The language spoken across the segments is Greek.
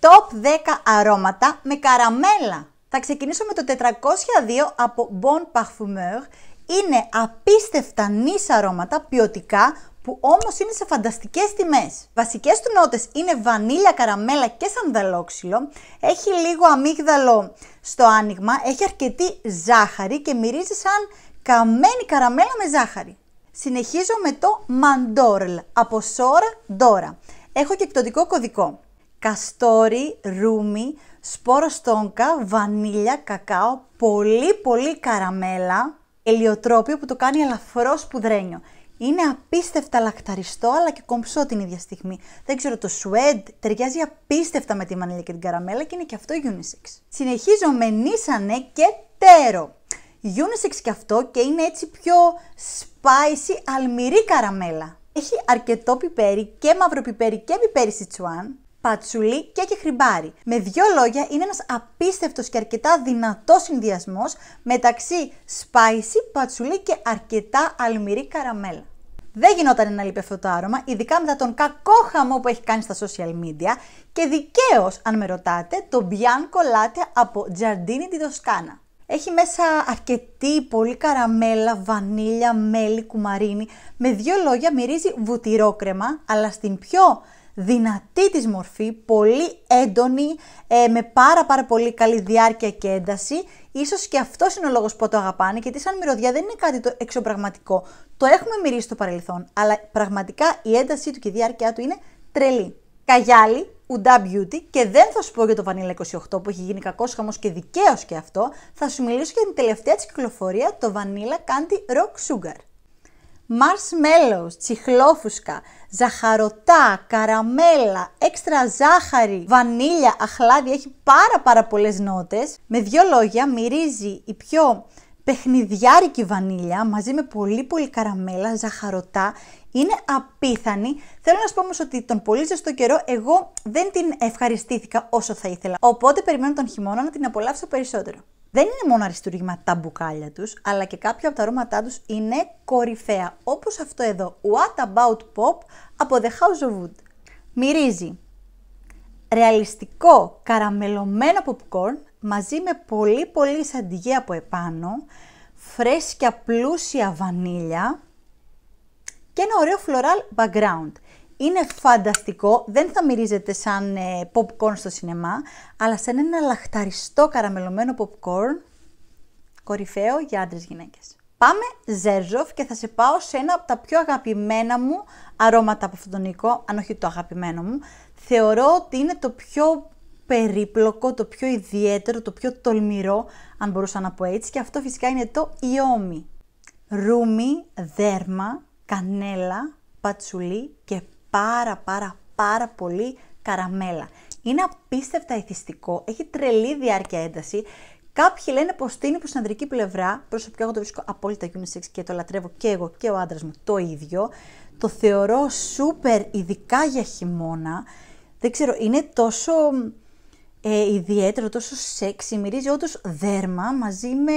Top 10 αρώματα με καραμέλα. Θα ξεκινήσω με το 402 από Bon Parfumeur. Είναι απίστευτα νης αρώματα, ποιοτικά, που όμως είναι σε φανταστικές τιμές. Βασικές του νότες είναι βανίλια, καραμέλα και σανδαλόξυλο. Έχει λίγο αμύγδαλο στο άνοιγμα, έχει αρκετή ζάχαρη και μυρίζει σαν καμένη καραμέλα με ζάχαρη. Συνεχίζω με το Mandorl από Sora Dora. Έχω και εκτοτικό κωδικό καστόρι, ρούμι, σπόρο στόνκα, βανίλια, κακάο, πολύ πολύ καραμέλα, ελιοτρόπιο που το κάνει ελαφρώς σπουδρένιο. Είναι απίστευτα λακταριστό αλλά και κομψό την ίδια στιγμή. Δεν ξέρω, το Σουέντ ταιριάζει απίστευτα με τη μανιλιά και την καραμέλα και είναι και αυτό unisex. Συνεχίζω με νίσανε και τέρο. Unisex και αυτό και είναι έτσι πιο spicy αλμυρή καραμέλα. Έχει αρκετό πιπέρι και μαύρο πιπέρι και πιπέρι σιτσουάν πατσουλί και χρυμπάρι. Με δύο λόγια είναι ένας απίστευτος και αρκετά δυνατός συνδυασμός μεταξύ spicy, πατσουλί και αρκετά αλμυρή καραμέλα. Δεν γινόταν να λείπει αυτό το άρωμα, ειδικά μετά τον κακό χαμό που έχει κάνει στα social media και δικαίως αν με ρωτάτε, το Bianco Latte από Giardini di Toscana. Έχει μέσα αρκετή, πολύ καραμέλα, βανίλια, μέλι, κουμαρίνι. Με δύο λόγια μυρίζει βουτυρόκρεμα, αλλά στην πιο δυνατή της μορφή, πολύ έντονη, ε, με πάρα πάρα πολύ καλή διάρκεια και ένταση. Ίσως και αυτός είναι ο λόγος που το αγαπάνε, γιατί σαν μυρωδιά δεν είναι κάτι το εξωπραγματικό. Το έχουμε μυρίσει στο παρελθόν, αλλά πραγματικά η έντασή του και η διάρκειά του είναι τρελή. Καγιάλι, Ουντά Beauty και δεν θα σου πω για το Vanilla 28 που έχει γίνει κακός χαμός και δικαίως και αυτό. Θα σου μιλήσω για την τελευταία της κυκλοφορία, το Vanilla Candy Rock Sugar marshmallows, τσιχλόφουσκα, ζαχαρωτά, καραμέλα, έξτρα ζάχαρη, βανίλια, αχλάδι, έχει πάρα πάρα πολλές νότες. Με δύο λόγια μυρίζει η πιο παιχνιδιάρικη βανίλια μαζί με πολύ πολύ καραμέλα, ζαχαρωτά, είναι απίθανη. Θέλω να σου πω όμως ότι τον πολύ ζεστό καιρό εγώ δεν την ευχαριστήθηκα όσο θα ήθελα. Οπότε περιμένω τον χειμώνα να την απολαύσω περισσότερο. Δεν είναι μόνο αριστούργημα τα μπουκάλια τους, αλλά και κάποια από τα αρώματά τους είναι κορυφαία, όπως αυτό εδώ, What About Pop από The House of Wood. Μυρίζει ρεαλιστικό καραμελωμένο popcorn μαζί με πολύ πολύ σαντιγέ από επάνω, φρέσκια πλούσια βανίλια και ένα ωραίο floral background. Είναι φανταστικό, δεν θα μυρίζεται σαν ε, popcorn στο σινεμά, αλλά σαν ένα λαχταριστό καραμελωμένο popcorn, κορυφαίο για άντρες γυναίκες. Πάμε ζέρζοφ και θα σε πάω σε ένα από τα πιο αγαπημένα μου αρώματα από αυτόν τον οικό, αν όχι το αγαπημένο μου. Θεωρώ ότι είναι το πιο περίπλοκο, το πιο ιδιαίτερο, το πιο τολμηρό, αν μπορούσα να πω έτσι, και αυτό φυσικά είναι το ιόμι. Ρούμι, δέρμα, κανέλα, πατσουλί και πάρα πάρα πάρα πολύ καραμέλα. Είναι απίστευτα ηθιστικό, έχει τρελή διάρκεια ένταση. Κάποιοι λένε πως τίνει προς την ανδρική πλευρά. Προσωπικά εγώ το βρίσκω απόλυτα σεξ και το λατρεύω και εγώ και ο άντρας μου το ίδιο. Το θεωρώ σούπερ, ειδικά για χειμώνα. Δεν ξέρω, είναι τόσο ε, ιδιαίτερο, τόσο σεξ, Μυρίζει όντως δέρμα μαζί με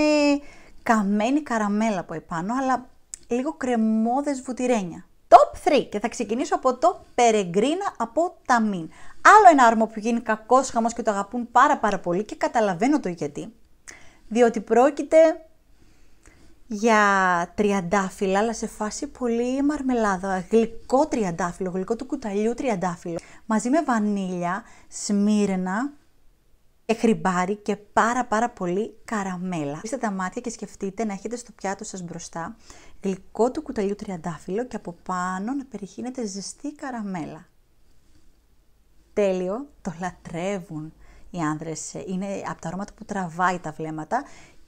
καμένη καραμέλα από επάνω, αλλά λίγο κρεμμόδες βουτυρένια top 3 και θα ξεκινήσω από το Περεγκρίνα από τα Μην. Άλλο ένα άρμο που γίνει κακός χαμός και το αγαπούν πάρα πάρα πολύ και καταλαβαίνω το γιατί. Διότι πρόκειται για τριαντάφυλλα, αλλά σε φάση πολύ μαρμελάδα. Γλυκό τριαντάφυλλο, γλυκό του κουταλιού τριαντάφυλλο. Μαζί με βανίλια, σμύρνα και και πάρα πάρα πολύ καραμέλα. Είστε τα μάτια και σκεφτείτε να έχετε στο πιάτο σας μπροστά γλυκό του κουταλιού τριαντάφυλλο και από πάνω να περιχύνεται ζεστή καραμέλα. Τέλειο, το λατρεύουν οι άνδρες, είναι από τα αρώματα που τραβάει τα βλέμματα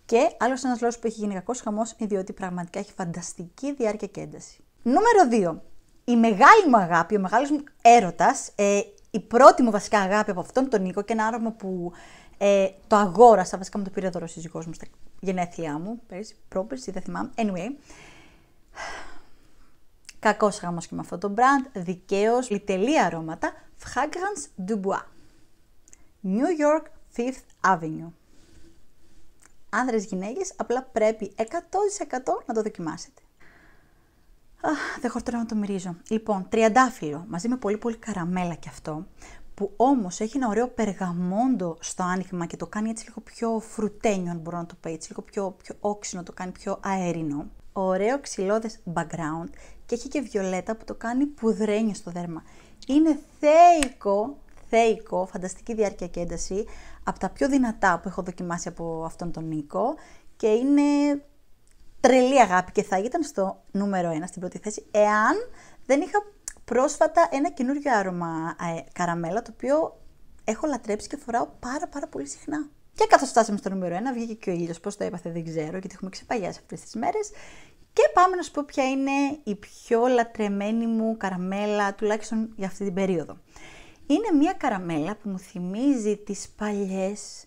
και άλλος ένας λόγος που έχει γίνει κακός χαμός είναι διότι πραγματικά έχει φανταστική διάρκεια και ένταση. Νούμερο 2. Η μεγάλη μου αγάπη, ο μεγάλος μου έρωτας ε, η πρώτη μου βασικά αγάπη από αυτόν τον Νίκο και ένα άρωμα που ε, το αγόρασα, βασικά μου το πήρε δώρο σύζυγός μου στα γενέθλιά μου, πέρυσι, ή δεν θυμάμαι, anyway. Κακός γάμο και με αυτό το brand, δικαίως, λιτελή αρώματα, Fragrance Dubois. New York Fifth Avenue. Άνδρες γυναίκες, απλά πρέπει 100% να το δοκιμάσετε δεν τώρα να το μυρίζω. Λοιπόν, τριαντάφυλλο μαζί με πολύ πολύ καραμέλα κι αυτό που όμως έχει ένα ωραίο περγαμόντο στο άνοιγμα και το κάνει έτσι λίγο πιο φρουτένιο αν μπορώ να το πω έτσι, λίγο πιο, πιο όξινο, το κάνει πιο αέρινο. Ωραίο ξυλώδες background και έχει και βιολέτα που το κάνει πουδρένιο στο δέρμα. Είναι θέικο, θέικο, φανταστική διάρκεια και ένταση, από τα πιο δυνατά που έχω δοκιμάσει από αυτόν τον Νίκο και είναι τρελή αγάπη και θα ήταν στο νούμερο 1 στην πρώτη θέση, εάν δεν είχα πρόσφατα ένα καινούριο άρωμα ε, καραμέλα, το οποίο έχω λατρέψει και φοράω πάρα πάρα πολύ συχνά. Και καθώς φτάσαμε στο νούμερο 1, βγήκε και ο ήλιος. Πώς το έπαθε, δεν ξέρω, γιατί έχουμε ξεπαγιάσει αυτές τις μέρες. Και πάμε να σου πω ποια είναι η πιο λατρεμένη μου καραμέλα, τουλάχιστον για αυτή την περίοδο. Είναι μια καραμέλα που μου θυμίζει τις παλιές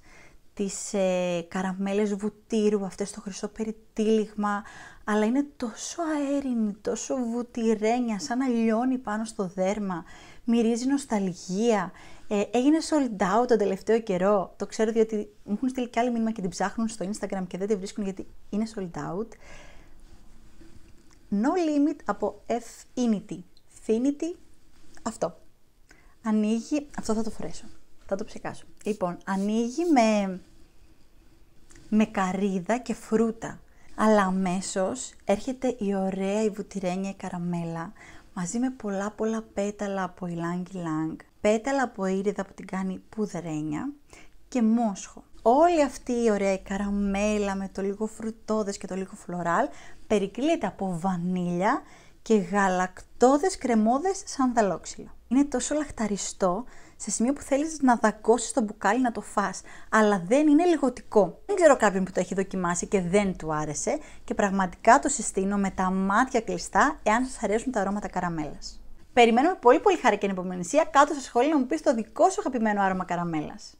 τις ε, καραμέλες βουτύρου, αυτές το χρυσό περιτύλιγμα, αλλά είναι τόσο αέρινη, τόσο βουτυρένια, σαν να λιώνει πάνω στο δέρμα, μυρίζει νοσταλγία. Ε, έγινε sold out τον τελευταίο καιρό, το ξέρω διότι μου έχουν στείλει και άλλη μήνυμα και την ψάχνουν στο Instagram και δεν τη βρίσκουν γιατί είναι sold out. No Limit απο f F-Inity. Finity, αυτό. Ανοίγει, αυτό θα το φορέσω. Θα το ψεκάσω. Λοιπόν, ανοίγει με, με καρύδα και φρούτα. Αλλά αμέσως έρχεται η ωραία η βουτυρένια η καραμέλα μαζί με πολλά πολλά πέταλα από Λάγκη Λάγκ, πέταλα από ήριδα που την κάνει πουδρενιά και μόσχο. Όλη αυτή η ωραία καραμέλα με το λίγο φρουτόδες και το λίγο φλωράλ περικλείται από βανίλια και γαλακτόδες κρεμόδες σαν δαλόξυλο. Είναι τόσο λαχταριστό σε σημείο που θέλεις να δακώσει το μπουκάλι να το φας, Αλλά δεν είναι λιγοτικό. Δεν ξέρω κάποιον που το έχει δοκιμάσει και δεν του άρεσε και πραγματικά το συστήνω με τα μάτια κλειστά εάν σας αρέσουν τα αρώματα καραμέλας. Περιμένουμε πολύ πολύ χαρά και ανυπομονησία κάτω στα σχόλια να μου πεις το δικό σου αγαπημένο άρωμα καραμέλας.